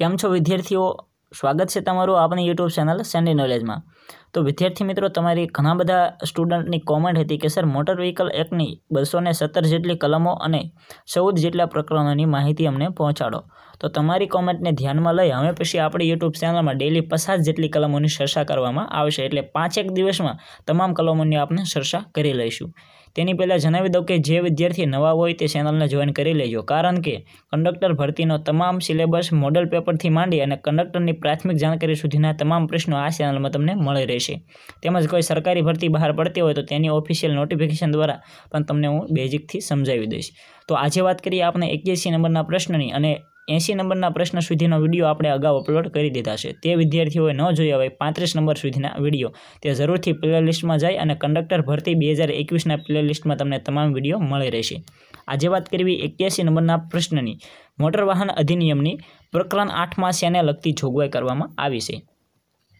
કેમ છો વિદ્યાર્થીઓ સ્વાગત છે તમારું આપણી યુટ્યુબ ચેનલ સેન્ડી નોલેજમાં તો વિદ્યાર્થી મિત્રો તમારી ઘણા બધા સ્ટુડન્ટની કોમેન્ટ હતી કે સર મોટર વ્હીકલ એક્ટની બસો સત્તર જેટલી કલમો અને ચૌદ જેટલા પ્રકરણોની માહિતી અમને પહોંચાડો તો તમારી કોમેન્ટને ધ્યાનમાં લઈ હવે પછી આપણે યુટ્યુબ ચેનલમાં ડેલી પચાસ જેટલી કલમોની ચર્ચા કરવામાં આવશે એટલે પાંચેક દિવસમાં તમામ કલમોની આપણે ચર્ચા કરી લઈશું તેની પહેલાં જણાવી દઉં કે જે વિદ્યાર્થી નવા હોય તે ચેનલને જોઈન કરી લેજો કારણ કે કંડક્ટર ભરતીનો તમામ સિલેબસ મોડલ પેપરથી માંડી અને કંડક્ટરની પ્રાથમિક જાણકારી સુધીના તમામ પ્રશ્નો આ ચેનલમાં તમને મળે મળી રહેશે તેમજ કોઈ સરકારી ભરતી બહાર પડતી હોય તો તેની ઓફિશિયલ નોટિફિકેશન દ્વારા પણ તમને હું બેઝિકથી સમજાવી દઈશ તો આજે વાત કરીએ આપણે એક્યાસી નંબરના પ્રશ્નની અને એંસી નંબરના પ્રશ્ન સુધીનો વિડીયો આપણે અગાઉ અપલોડ કરી દીધા છે તે વિદ્યાર્થીઓએ ન જોયા હોય પાંત્રીસ નંબર સુધીના વિડીયો તે જરૂરથી પ્લેલિસ્ટમાં જાય અને કંડક્ટર ભરતી બે હજાર એકવીસના પ્લેલિસ્ટમાં તમને તમામ વિડીયો મળી રહેશે આજે વાત કરવી એક્યાસી નંબરના પ્રશ્નની મોટર વાહન અધિનિયમની પ્રકરણ આઠમાં સેને લગતી જોગવાઈ કરવામાં આવી છે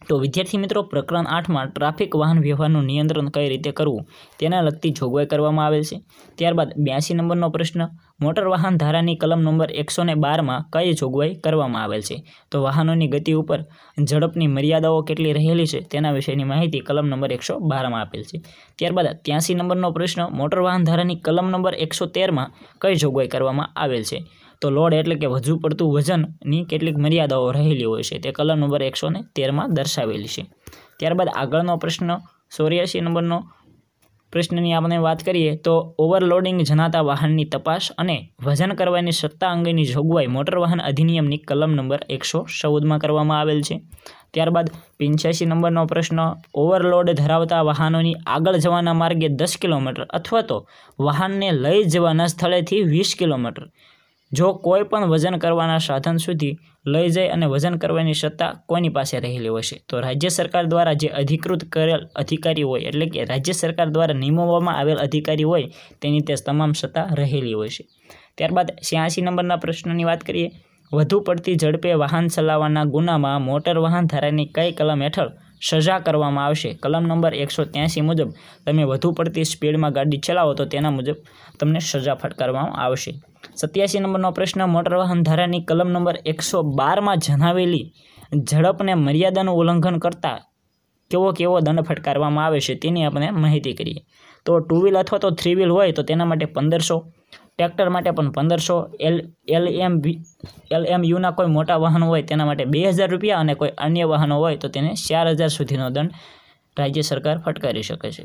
તો વિદ્યાર્થી મિત્રો પ્રકરણ આઠમાં ટ્રાફિક વાહન વ્યવહારનું નિયંત્રણ કઈ રીતે કરવું તેના લગતી જોગવાઈ કરવામાં આવેલ છે ત્યારબાદ બ્યાસી નંબરનો પ્રશ્ન મોટર વાહન ધારાની કલમ નંબર એકસો ને બારમાં કઈ જોગવાઈ કરવામાં આવેલ છે તો વાહનોની ગતિ ઉપર ઝડપની મર્યાદાઓ કેટલી રહેલી છે તેના વિશેની માહિતી કલમ નંબર એકસો બારમાં આપેલ છે ત્યારબાદ ત્યાંસી નંબરનો પ્રશ્ન મોટર વાહન ધારાની કલમ નંબર એકસો તેરમાં કઈ જોગવાઈ કરવામાં આવેલ છે તો લોડ એટલે કે વધુ પડતું વજનની કેટલીક મર્યાદાઓ રહેલી હોય છે તે કલમ નંબર એકસો ને તેરમાં દર્શાવેલી છે ત્યારબાદ આગળનો પ્રશ્ન ચોર્યાસી નંબરનો પ્રશ્નની આપણે વાત કરીએ તો ઓવરલોડિંગ જનાતા વાહનની તપાસ અને વજન કરવાની સત્તા અંગેની જોગવાઈ મોટર વાહન અધિનિયમની કલમ નંબર એકસો ચૌદમાં કરવામાં આવેલ છે ત્યારબાદ પંચ્યાસી નંબરનો પ્રશ્ન ઓવરલોડ ધરાવતા વાહનોની આગળ જવાના માર્ગે દસ કિલોમીટર અથવા તો વાહનને લઈ જવાના સ્થળેથી વીસ કિલોમીટર જો કોઈ પણ વજન કરવાના સાધન સુધી લઈ જાય અને વજન કરવાની સત્તા કોની પાસે રહેલી હોય છે તો રાજ્ય સરકાર દ્વારા જે અધિકૃત કરેલ અધિકારી હોય એટલે કે રાજ્ય સરકાર દ્વારા નિમવવામાં આવેલ અધિકારી હોય તેની તે તમામ સત્તા રહેલી હોય છે ત્યારબાદ છ્યાસી નંબરના પ્રશ્નની વાત કરીએ વધુ પડતી ઝડપે વાહન ચલાવવાના ગુનામાં મોટર વાહન ધારાની કઈ કલમ હેઠળ સજા કરવામાં આવશે કલમ નંબર એકસો ત્યાંસી મુજબ તમે વધુ પડતી સ્પીડમાં ગાડી ચલાવો તો તેના મુજબ તમને સજા ફટકારવામાં આવશે સત્યાસી નંબરનો પ્રશ્ન મોટર વાહન ધારાની કલમ નંબર એકસો બારમાં જણાવેલી ઝડપને મર્યાદાનું ઉલ્લંઘન કરતાં કેવો કેવો દંડ ફટકારવામાં આવે છે તેની આપણે માહિતી કરીએ તો ટુ વ્હીલ અથવા તો થ્રી વ્હીલ હોય તો તેના માટે પંદરસો ટ્રેક્ટર માટે પણ પંદરસો L L M L M યુના કોઈ મોટા વાહનો હોય તેના માટે બે હજાર રૂપિયા અને કોઈ અન્ય વાહનો હોય તો તેને ચાર હજાર સુધીનો દંડ રાજ્ય સરકાર ફટકારી શકે છે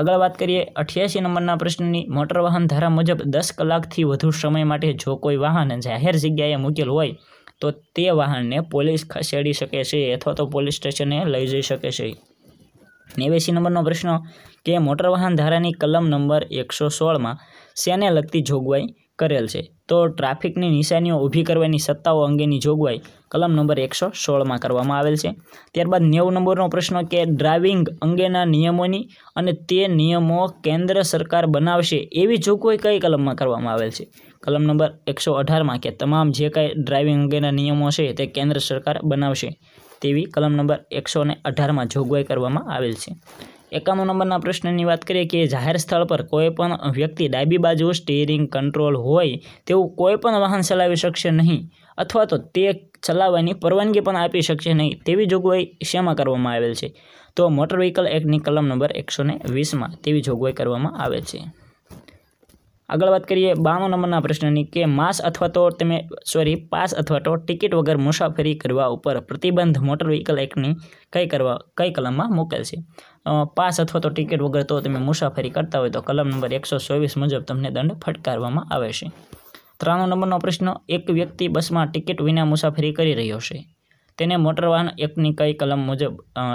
આગળ વાત કરીએ અઠ્યાસી નંબરના પ્રશ્નની મોટર વાહન ધારા મુજબ દસ કલાકથી વધુ સમય માટે જો કોઈ વાહન જાહેર જગ્યાએ મૂકેલ હોય તો તે વાહનને પોલીસ ખસેડી શકે છે અથવા તો પોલીસ સ્ટેશને લઈ જઈ શકે છે નેવ્યાસી નંબરનો પ્રશ્ન કે મોટર વાહન ધારાની કલમ નંબર એકસો સોળમાં શેને લગતી જોગવાઈ કરેલ છે તો ટ્રાફિકની નિશાનીઓ ઊભી કરવાની સત્તાઓ અંગેની જોગવાઈ કલમ નંબર એકસો સોળમાં કરવામાં આવેલ છે ત્યારબાદ નેવું નંબરનો પ્રશ્ન કે ડ્રાઇવિંગ અંગેના નિયમોની અને તે નિયમો કેન્દ્ર સરકાર બનાવશે એવી જોગવાઈ કઈ કલમમાં કરવામાં આવેલ છે કલમ નંબર એકસો અઢારમાં કે તમામ જે કાંઈ ડ્રાઇવિંગ અંગેના નિયમો છે તે કેન્દ્ર સરકાર બનાવશે તેવી કલમ નંબર એકસો અઢારમાં જોગવાઈ કરવામાં આવેલ છે એકાવન નંબરના પ્રશ્નની વાત કરીએ કે જાહેર સ્થળ પર કોઈપણ વ્યક્તિ ડાબી બાજુ સ્ટીરિંગ કંટ્રોલ હોય તેવું કોઈપણ વાહન ચલાવી શકશે નહીં અથવા તો તે ચલાવવાની પરવાનગી પણ આપી શકશે નહીં તેવી જોગવાઈ શેમાં કરવામાં આવેલ છે તો મોટર વ્હીકલ એક્ટની કલમ નંબર એકસો ને વીસમાં તેવી જોગવાઈ કરવામાં આવેલ છે આગળ વાત કરીએ બાણું નંબરના પ્રશ્નની કે માસ અથવા તો તમે સોરી પાસ અથવા તો ટિકિટ વગર મુસાફરી કરવા ઉપર પ્રતિબંધ મોટર વ્હીકલ એક્ટની કઈ કરવા કઈ કલમમાં મૂકેલ પાસ અથવા તો ટિકિટ વગર તો તમે મુસાફરી કરતા હોય તો કલમ નંબર એકસો ચોવીસ મુજબ તમને દંડ ફટકારવામાં આવશે છે ત્રાણું નંબરનો પ્રશ્ન એક વ્યક્તિ બસમાં ટિકિટ વિના મુસાફરી કરી રહ્યો છે તેને મોટર વાહન એકની કઈ કલમ મુજબ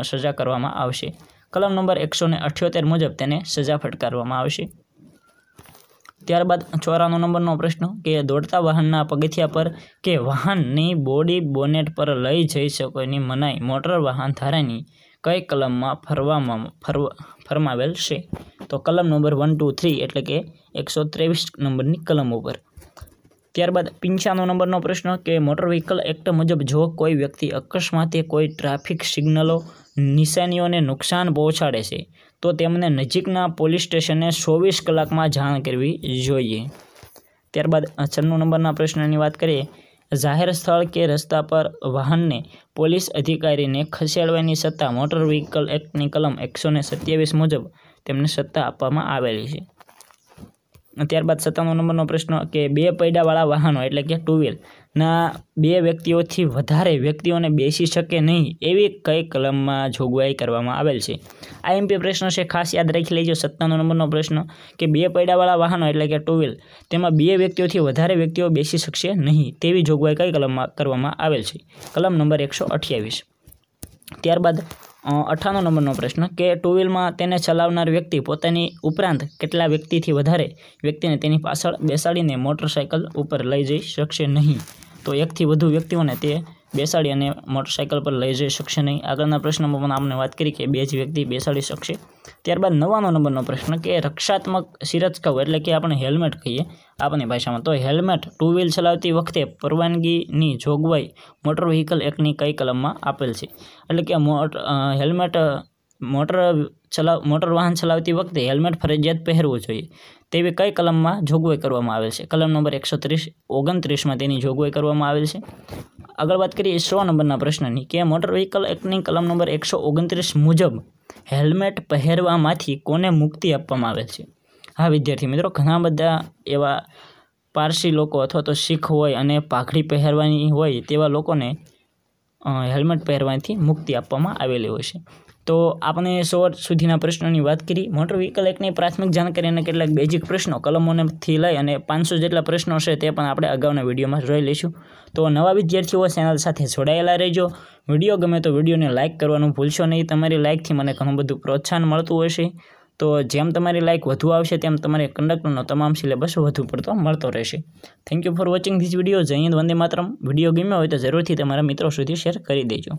સજા કરવામાં આવશે કલમ નંબર એકસો ને અઠ્યોતેર મુજબ તેને સજા ફટકારવામાં આવશે ત્યારબાદ ચોરાણું નંબરનો પ્રશ્ન કે દોડતા વાહનના પગથિયા પર કે વાહનની બોડી બોનેટ પર લઈ જઈ શકવાની મનાઈ મોટર વાહન ધારાની કઈ કલમમાં ફરવામાં ફરવા ફરમાવેલ છે તો કલમ નંબર વન ટુ થ્રી એટલે કે એકસો ત્રેવીસ નંબરની કલમ ઉપર ત્યારબાદ પિંચાનો નંબરનો પ્રશ્ન કે મોટર વ્હીકલ એક્ટ મુજબ જો કોઈ વ્યક્તિ અકસ્માતે કોઈ ટ્રાફિક સિગ્નલો નિશાનીઓને નુકસાન પહોંચાડે છે તો તેમને નજીકના પોલીસ સ્ટેશને ચોવીસ કલાકમાં જાણ કરવી જોઈએ ત્યારબાદ છન્નું નંબરના પ્રશ્નની વાત કરીએ જાહેર સ્થળ કે રસ્તા પર વાહનને પોલીસ અધિકારીને ખસેડવાની સત્તા મોટર વ્હીકલ એક્ટની કલમ એકસો સત્યાવીસ મુજબ તેમને સત્તા આપવામાં આવેલી છે ત્યારબાદ સત્તાવન નંબરનો પ્રશ્ન કે બે પૈડાવાળા વાહનો એટલે કે ટુ ના બે વ્યક્તિઓથી વધારે વ્યક્તિઓને બેસી શકે નહીં એવી કઈ કલમમાં જોગવાઈ કરવામાં આવેલ છે આ એમપી પ્રશ્ન છે ખાસ યાદ રાખી લેજો સત્તાણું નંબરનો પ્રશ્ન કે બે પૈડાવાળા વાહનો એટલે કે ટુ તેમાં બે વ્યક્તિઓથી વધારે વ્યક્તિઓ બેસી શકશે નહીં તેવી જોગવાઈ કઈ કલમમાં કરવામાં આવેલ છે કલમ નંબર એકસો અઠ્યાવીસ ત્યારબાદ અઠ્ઠાણું નંબરનો પ્રશ્ન કે ટુ વ્હીલમાં તેને ચલાવનાર વ્યક્તિ પોતાની ઉપરાંત કેટલા વ્યક્તિથી વધારે વ્યક્તિને તેની પાછળ બેસાડીને મોટરસાયકલ ઉપર લઈ જઈ શકશે નહીં તો એકથી વધુ વ્યક્તિઓને તે બેસાડી અને મોટરસાઇકલ પર લઈ જઈ શકશે નહીં આગળના પ્રશ્નમાં પણ આપણે વાત કરી કે બે જ વ્યક્તિ બેસાડી શકશે ત્યારબાદ નવાનો નંબરનો પ્રશ્ન કે રક્ષાત્મક સિરજકવ એટલે કે આપણે હેલ્મેટ કહીએ આપણી ભાષામાં તો હેલ્મેટ ટુ વ્હીલ ચલાવતી વખતે પરવાનગીની જોગવાઈ મોટર વ્હીકલ એક્ટની કઈ કલમમાં આપેલ છે એટલે કે મોટ હેલ્મેટ મોટર ચલાવ મોટર વાહન ચલાવતી વખતે હેલ્મેટ ફરજિયાત પહેરવું જોઈએ તેવી કઈ કલમમાં જોગવાઈ કરવામાં આવેલ છે કલમ નંબર એકસો ત્રીસ ઓગણત્રીસમાં તેની જોગવાઈ કરવામાં આવેલ છે આગળ વાત કરીએ સો નંબરના પ્રશ્નની કે મોટર વ્હીકલ એક્ટની કલમ નંબર એકસો ઓગણત્રીસ મુજબ હેલ્મેટ પહેરવામાંથી કોને મુક્તિ આપવામાં આવેલ છે હા વિદ્યાર્થી મિત્રો ઘણા બધા એવા પારસી લોકો અથવા તો શીખ હોય અને પાઘડી પહેરવાની હોય તેવા લોકોને હેલ્મેટ પહેરવાથી મુક્તિ આપવામાં આવેલી હોય છે તો આપણે સો સુધીના પ્રશ્નોની વાત કરી મોટર વ્હીકલ એક્ટની પ્રાથમિક જાણકારી અને કેટલાક બેઝિક પ્રશ્નો કલમોનેથી લઈ અને પાંચસો જેટલા પ્રશ્નો છે તે પણ આપણે અગાઉના વિડીયોમાં જોઈ લઈશું તો નવા વિદ્યાર્થીઓ ચેનલ સાથે જોડાયેલા રહેજો વિડીયો ગમે તો વિડીયોને લાઇક કરવાનું ભૂલશો નહીં તમારી લાઇકથી મને ઘણું બધું પ્રોત્સાહન મળતું હશે તો જેમ તમારી લાઇક વધુ આવશે તેમ તમારે કંડક્ટરનો તમામ સિલેબસ વધુ પડતો મળતો રહેશે thank you for watching this video જય હિન્દ વંદે માતરમ વિડીયો ગમ્યો હોય તો જરૂરથી તમારા મિત્રો સુધી શેર કરી દેજો